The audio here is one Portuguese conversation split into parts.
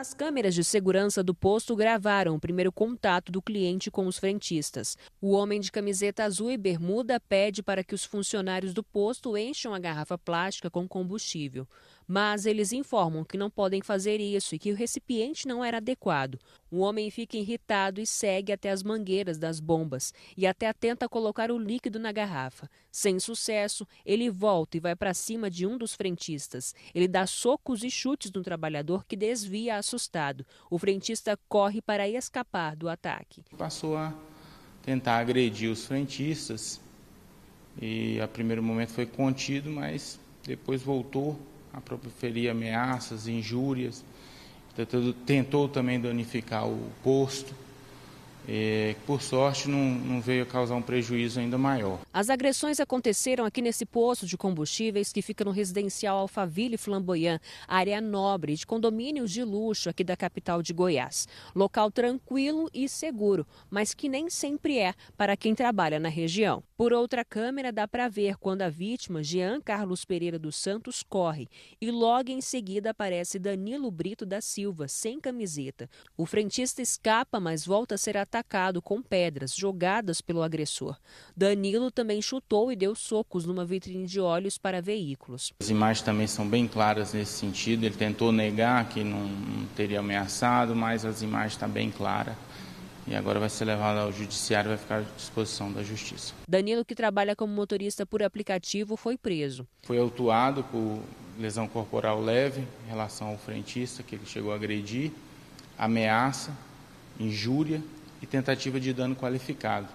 As câmeras de segurança do posto gravaram o primeiro contato do cliente com os frentistas. O homem de camiseta azul e bermuda pede para que os funcionários do posto encham a garrafa plástica com combustível. Mas eles informam que não podem fazer isso e que o recipiente não era adequado. O homem fica irritado e segue até as mangueiras das bombas e até tenta colocar o líquido na garrafa. Sem sucesso, ele volta e vai para cima de um dos frentistas. Ele dá socos e chutes no trabalhador que desvia as Assustado, o frentista corre para escapar do ataque. Passou a tentar agredir os frentistas e a primeiro momento foi contido, mas depois voltou a proferir ameaças, injúrias, tentou, tentou também danificar o posto. É, por sorte, não, não, veio causar um prejuízo ainda maior. As agressões aconteceram aqui nesse posto de combustíveis que fica no residencial Alphaville Flamboyant, área nobre de condomínios de luxo aqui da capital de Goiás. Local tranquilo e seguro, mas que nem sempre é para quem trabalha na região. Por outra câmera dá para ver quando a vítima, Jean Carlos Pereira dos Santos, corre e logo em seguida aparece Danilo Brito da Silva, sem camiseta. O frentista escapa, mas volta a ser atacado com pedras jogadas pelo agressor. Danilo também chutou e deu socos numa vitrine de olhos para veículos. As imagens também são bem claras nesse sentido. Ele tentou negar que não teria ameaçado, mas as imagens estão tá bem claras e agora vai ser levado ao judiciário e vai ficar à disposição da justiça. Danilo, que trabalha como motorista por aplicativo, foi preso. Foi autuado por lesão corporal leve em relação ao frentista, que ele chegou a agredir, ameaça, injúria e tentativa de dano qualificado.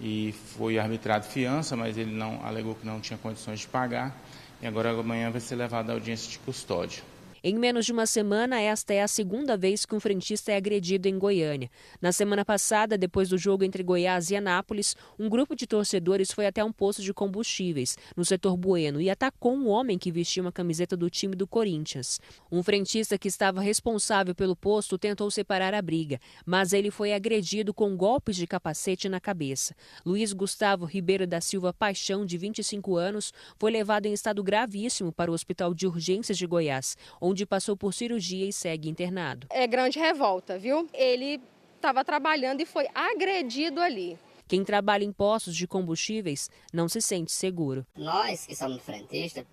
E foi arbitrado fiança, mas ele não alegou que não tinha condições de pagar. E agora amanhã vai ser levado à audiência de custódia. Em menos de uma semana, esta é a segunda vez que um frentista é agredido em Goiânia. Na semana passada, depois do jogo entre Goiás e Anápolis, um grupo de torcedores foi até um posto de combustíveis, no setor Bueno, e atacou um homem que vestia uma camiseta do time do Corinthians. Um frentista que estava responsável pelo posto tentou separar a briga, mas ele foi agredido com golpes de capacete na cabeça. Luiz Gustavo Ribeiro da Silva Paixão, de 25 anos, foi levado em estado gravíssimo para o Hospital de Urgências de Goiás, onde onde passou por cirurgia e segue internado. É grande revolta, viu? Ele estava trabalhando e foi agredido ali. Quem trabalha em postos de combustíveis não se sente seguro. Nós que somos frentistas,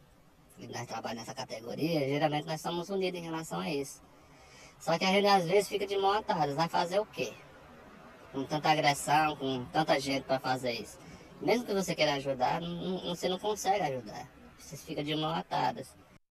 que nós trabalhamos nessa categoria, geralmente nós somos unidos em relação a isso. Só que a gente às vezes fica de mão atada, vai fazer o quê? Com tanta agressão, com tanta gente para fazer isso. Mesmo que você queira ajudar, não, você não consegue ajudar. Você fica de mão atadas.